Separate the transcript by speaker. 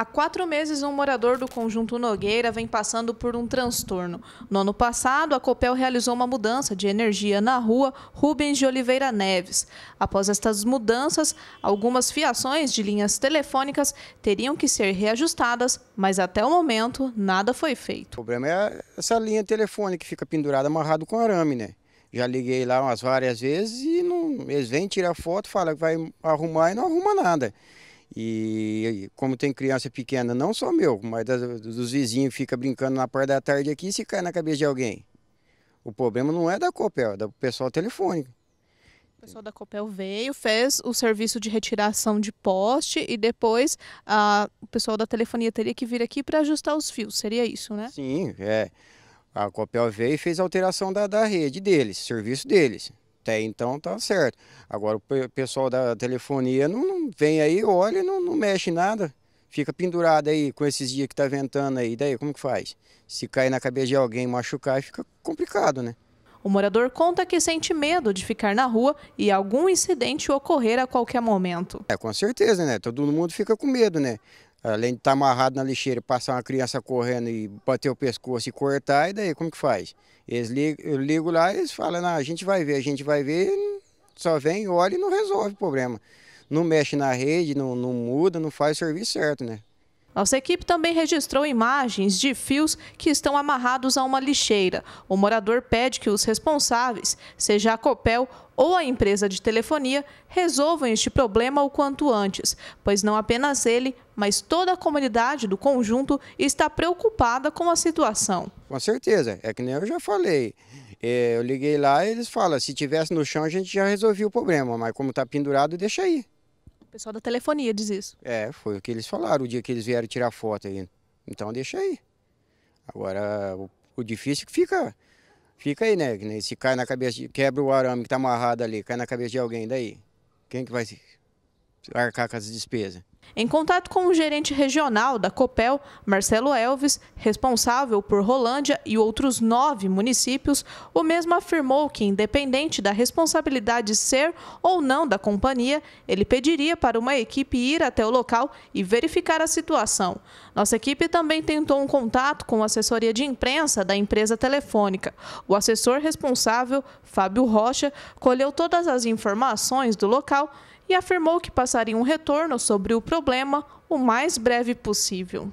Speaker 1: Há quatro meses, um morador do conjunto Nogueira vem passando por um transtorno. No ano passado, a Copel realizou uma mudança de energia na rua Rubens de Oliveira Neves. Após estas mudanças, algumas fiações de linhas telefônicas teriam que ser reajustadas, mas até o momento nada foi feito. O
Speaker 2: problema é essa linha telefônica que fica pendurada, amarrado com arame, né? Já liguei lá umas várias vezes e não, eles vêm tirar foto, falam que vai arrumar e não arruma nada. E como tem criança pequena, não só meu, mas dos vizinhos fica brincando na parte da tarde aqui, e se cai na cabeça de alguém. O problema não é da Copel, é do pessoal telefônico.
Speaker 1: O pessoal da Copel veio, fez o serviço de retiração de poste e depois a, o pessoal da telefonia teria que vir aqui para ajustar os fios. Seria isso, né?
Speaker 2: Sim, é. A Copel veio e fez a alteração da, da rede deles, serviço deles. Até então tá certo. Agora o pessoal da telefonia não, vem aí, olha, não, não mexe nada. Fica pendurado aí com esses dias que tá ventando aí. daí, como que faz? Se cair na cabeça de alguém machucar, fica complicado, né?
Speaker 1: O morador conta que sente medo de ficar na rua e algum incidente ocorrer a qualquer momento.
Speaker 2: É, com certeza, né? Todo mundo fica com medo, né? Além de estar tá amarrado na lixeira, passar uma criança correndo e bater o pescoço e cortar, e daí como que faz? Eles ligam, eu ligo lá eles falam, a gente vai ver, a gente vai ver, só vem, olha e não resolve o problema. Não mexe na rede, não, não muda, não faz o serviço certo, né?
Speaker 1: Nossa equipe também registrou imagens de fios que estão amarrados a uma lixeira. O morador pede que os responsáveis, seja a Copel ou a empresa de telefonia, resolvam este problema o quanto antes, pois não apenas ele, mas toda a comunidade do conjunto está preocupada com a situação.
Speaker 2: Com certeza, é que nem eu já falei. É, eu liguei lá e eles falam, se tivesse no chão a gente já resolvia o problema, mas como está pendurado, deixa aí.
Speaker 1: O pessoal da telefonia diz isso.
Speaker 2: É, foi o que eles falaram o dia que eles vieram tirar foto aí. Então deixa aí. Agora, o, o difícil é que fica, fica aí, né? Se cai na cabeça, de, quebra o arame que tá amarrado ali, cai na cabeça de alguém, daí? Quem que vai arcar com as despesas?
Speaker 1: Em contato com o gerente regional da COPEL, Marcelo Elves, responsável por Rolândia e outros nove municípios, o mesmo afirmou que, independente da responsabilidade ser ou não da companhia, ele pediria para uma equipe ir até o local e verificar a situação. Nossa equipe também tentou um contato com a assessoria de imprensa da empresa telefônica. O assessor responsável, Fábio Rocha, colheu todas as informações do local e afirmou que passaria um retorno sobre o problema o mais breve possível.